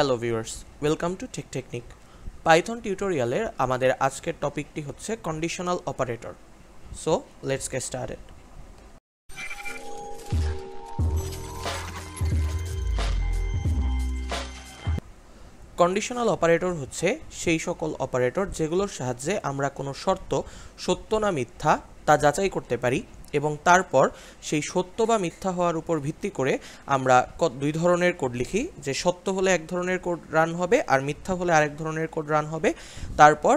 hello viewers welcome to tech technique python টিউটোরিয়ালের আমাদের আজকের টপিকটি হচ্ছে conditional operator so let's get started conditional operator হচ্ছে সেই সকল অপারেটর যেগুলোর সাহায্যে আমরা কোনো শর্ত সত্য না মিথ্যা তা যাচাই করতে পারি এবং তারপর সেই সত্য বা মিথ্যা হওয়ার উপর ভিত্তি করে আমরা দুই ধরনের কোড লিখি যে সত্য হলে এক ধরনের কোড রান হবে আর মিথ্যা হলে আরেক ধরনের কোড রান হবে তারপর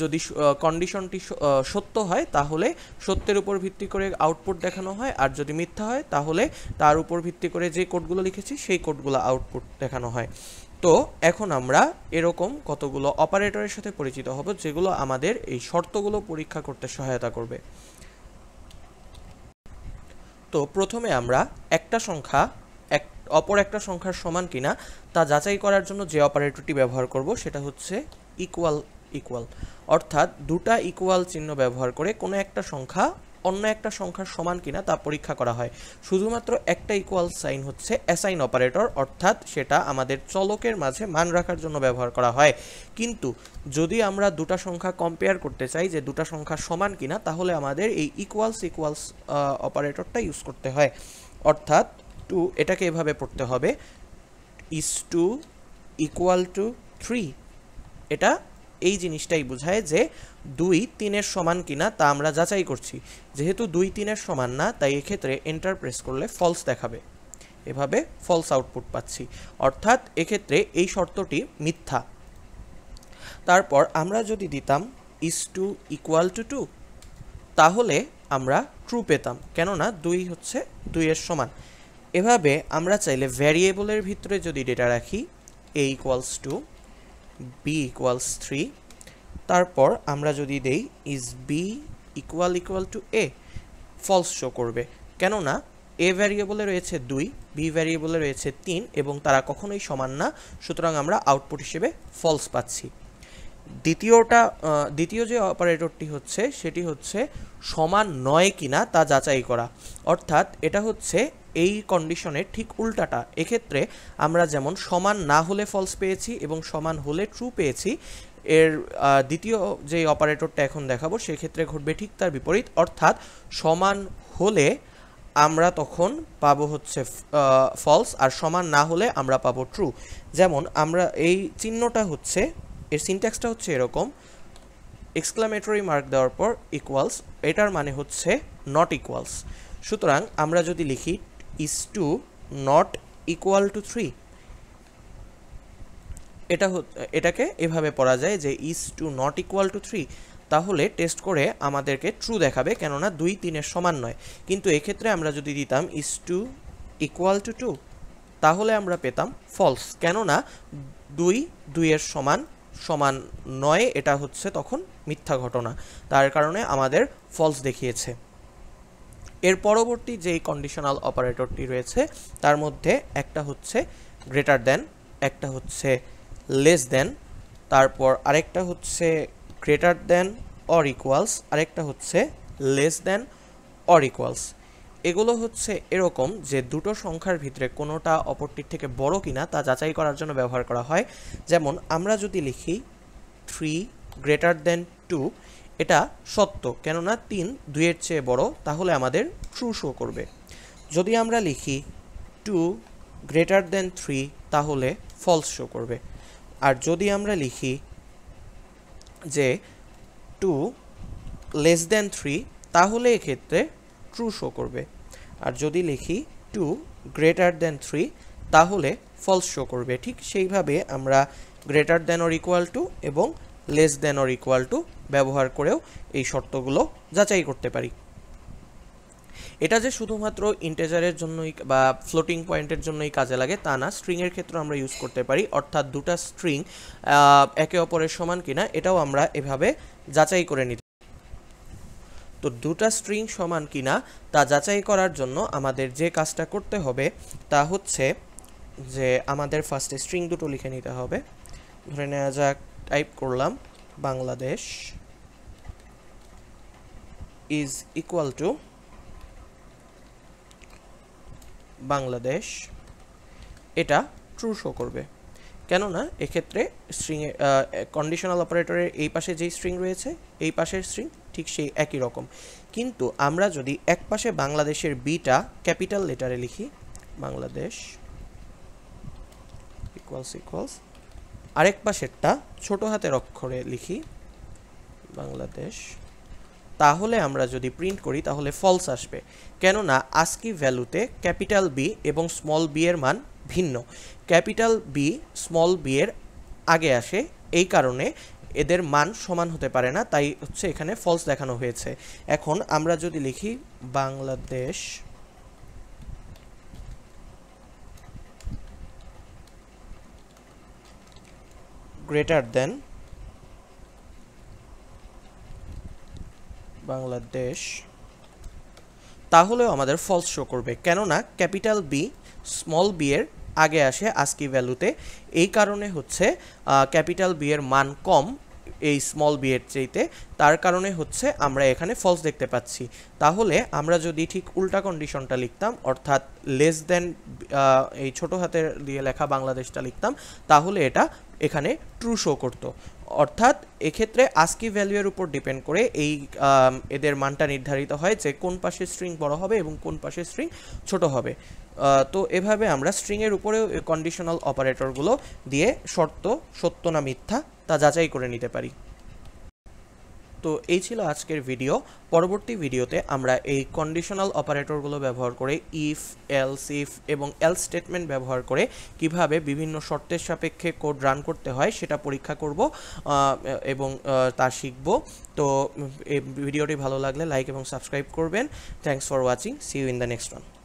যদি কন্ডিশনটি সত্য হয় তাহলে সত্যের উপর ভিত্তি করে আউটপুট দেখানো হয় আর যদি মিথ্যা হয় তাহলে তার উপর ভিত্তি করে যে কোডগুলো লিখেছি সেই কোডগুলো আউটপুট দেখানো হয় তো এখন আমরা এরকম কতগুলো অপারেটরের সাথে পরিচিত হব যেগুলো আমাদের এই শর্তগুলো পরীক্ষা করতে সহায়তা করবে তো প্রথমে আমরা একটা সংখ্যা এক অপর একটা সংখ্যার সমান কিনা তা যাচাই করার জন্য যে অপারেটরটি ব্যবহার করব সেটা হচ্ছে ইকুয়াল ইকুয়াল অর্থাৎ দুটা ইকুয়াল চিহ্ন ব্যবহার করে কোনো একটা সংখ্যা অন্য একটা সংখ্যার সমান কিনা তা পরীক্ষা করা হয় শুধুমাত্র একটা ইকুয়াল সাইন হচ্ছে অ্যাসাইন অপারেটর অর্থাৎ সেটা আমাদের চলকের মাঝে মান রাখার জন্য ব্যবহার করা হয় কিন্তু যদি আমরা দুটা সংখ্যা কম্পেয়ার করতে চাই যে দুটা সংখ্যা সমান কিনা তাহলে আমাদের এই ইকুয়ালস ইকুয়ালস অপারেটরটা ইউজ করতে হয় অর্থাৎ টু এটাকে এভাবে পড়তে হবে is two equal to three এটা এই জিনিসটাই বোঝায় যে দুই তিনের সমান কিনা তা আমরা যাচাই করছি যেহেতু দুই তিনের সমান না তাই এক্ষেত্রে এন্টার প্রেস করলে ফলস দেখাবে এভাবে ফলস আউটপুট পাচ্ছি অর্থাৎ এক্ষেত্রে এই শর্তটি মিথ্যা তারপর আমরা যদি দিতাম is two equal to two তাহলে আমরা ট্রু পেতাম কেননা দুই হচ্ছে দুইয়ের সমান এভাবে আমরা চাইলে ভ্যারিয়েবলের ভিতরে যদি ডেটা রাখি A equals two B equals three তারপর আমরা যদি দেই is B equal equal to A false show করবে কেননা এ ভ্যারিয়েবলে রয়েছে দুই বি ভ্যারিয়েবলে রয়েছে তিন এবং তারা কখনোই সমান না সুতরাং আমরা আউটপুট হিসেবে ফলস পাচ্ছি দ্বিতীয়টা দ্বিতীয় যে অপারেটরটি হচ্ছে সেটি হচ্ছে সমান নয় কিনা তা যাচাই করা অর্থাৎ এটা হচ্ছে এই কন্ডিশনের ঠিক উল্টাটা এক্ষেত্রে আমরা যেমন সমান না হলে ফলস পেয়েছি এবং সমান হলে ট্রু পেয়েছি এর দ্বিতীয় যে অপারেটরটা এখন দেখাবো সেক্ষেত্রে ঘটবে ঠিক তার বিপরীত অর্থাৎ সমান হলে আমরা তখন পাব হচ্ছে ফলস আর সমান না হলে আমরা পাবো ট্রু যেমন আমরা এই চিহ্নটা হচ্ছে এর সিনট্যাক্সটা হচ্ছে এরকম এক্সক্লামেটরি মার্ক দেওয়ার পর ইকুয়ালস এটার মানে হচ্ছে নট ইকুয়ালস সুতরাং আমরা যদি লিখি is two not equal to three এটা এটাকে এভাবে পড়া যায় যে is two not equal to three তাহলে টেস্ট করে আমাদেরকে ট্রু দেখাবে কেননা দুই তিনের সমান নয় কিন্তু এক্ষেত্রে আমরা যদি দিতাম is two equal to two তাহলে আমরা পেতাম ফলস কেননা দুই দুইয়ের সমান সমান নয় এটা হচ্ছে তখন মিথ্যা ঘটনা তার কারণে আমাদের ফলস দেখিয়েছে এর পরবর্তী যেই কন্ডিশনাল অপারেটরটি রয়েছে তার মধ্যে একটা হচ্ছে গ্রেটার দেন একটা হচ্ছে লেস দেন তারপর আরেকটা হচ্ছে গ্রেটার দেন অর ইকুয়ালস আরেকটা হচ্ছে লেস দেন অর ইকুয়ালস এগুলো হচ্ছে এরকম যে দুটো সংখ্যার ভিতরে কোনোটা অপরটির থেকে বড় কিনা তা যাচাই করার জন্য ব্যবহার করা হয় যেমন আমরা যদি লিখি থ্রি গ্রেটার দেন টু এটা সত্য কেননা তিন দুইয়ের চেয়ে বড় তাহলে আমাদের ট্রু শো করবে যদি আমরা লিখি টু গ্রেটার দেন থ্রি তাহলে ফলস শো করবে আর যদি আমরা লিখি যে টু লেস দেন থ্রি তাহলে এক্ষেত্রে ট্রু শো করবে আর যদি লিখি টু গ্রেটার দেন থ্রি তাহলে ফলস শো করবে ঠিক সেইভাবে আমরা greater than or equal to এবং less than or equal to ব্যবহার করেও এই শর্তগুলো যাচাই করতে পারি এটা যে শুধুমাত্র ইন্টেজারের জন্যই বা ফ্লোটিং পয়েন্টের জন্যই কাজে লাগে তা না স্ট্রিংয়ের ক্ষেত্রে আমরা ইউজ করতে পারি অর্থাৎ দুটা স্ট্রিং একে অপরের সমান কিনা এটাও আমরা এভাবে যাচাই করে নিতে তো দুটা স্ট্রিং সমান কিনা তা যাচাই করার জন্য আমাদের যে কাজটা করতে হবে তা হচ্ছে যে আমাদের ফার্স্টে স্ট্রিং দুটো লিখে নিতে হবে ধরে নেওয়া যাক টাইপ করলাম Bangladesh is equal to Bangladesh এটা ট্রু শো করবে কেননা এক্ষেত্রে স্ট্রিংয়ে কন্ডিশনাল অপারেটরের এই পাশে যেই স্ট্রিং রয়েছে এই পাশের স্ট্রিং ঠিক সেই একই রকম কিন্তু আমরা যদি এক পাশে বাংলাদেশের বিটা ক্যাপিটাল লেটারে লিখি বাংলাদেশ ইকুয়ালস ইকুয়ালস আরেক পাশেরটা ছোট হাতের অক্ষরে লিখি বাংলাদেশ তাহলে আমরা যদি প্রিন্ট করি তাহলে ফলস আসবে কেননা আজকি ভ্যালুতে ক্যাপিটাল বি এবং স্মল বি এর মান ভিন্ন ক্যাপিটাল বি স্মল বি এর আগে আসে এই কারণে এদের মান সমান হতে পারে না তাই হচ্ছে এখানে ফলস দেখানো হয়েছে এখন আমরা যদি লিখি বাংলাদেশ গ্রেটার দেন বাংলাদেশ তাহলেও আমাদের ফলস শো করবে কেননা ক্যাপিটাল বি স্মল বি এর আগে আসে আজকি ভ্যালুতে এই কারণে হচ্ছে ক্যাপিটাল বি এর মান কম এই স্মল বি এর চাইতে তার কারণে হচ্ছে আমরা এখানে ফলস দেখতে পাচ্ছি তাহলে আমরা যদি ঠিক উল্টা কন্ডিশনটা লিখতাম অর্থাৎ লেস দেন এই ছোট হাতের দিয়ে লেখা বাংলাদেশটা লিখতাম তাহলে এটা এখানে ট্রু শো করতো অর্থাৎ এক্ষেত্রে আস্কি ভ্যালুয়ের উপর ডিপেন্ড করে এই এদের মানটা নির্ধারিত হয় যে কোন পাশে স্ট্রিং বড় হবে এবং কোন পাশে স্ট্রিং ছোট হবে তো এভাবে আমরা স্ট্রিংয়ের উপরেও কন্ডিশনাল অপারেটরগুলো দিয়ে শর্ত সত্য না মিথ্যা তা যাচাই করে নিতে পারি তো এই ছিল আজকের ভিডিও পরবর্তী ভিডিওতে আমরা এই কন্ডিশনাল অপারেটরগুলো ব্যবহার করে ইফ এলস ইফ এবং এল স্টেটমেন্ট ব্যবহার করে কিভাবে বিভিন্ন শর্তের সাপেক্ষে কোড রান করতে হয় সেটা পরীক্ষা করব এবং তা শিখব তো এই ভিডিওটি ভালো লাগলে লাইক এবং সাবস্ক্রাইব করবেন thanks for watching see you in the next one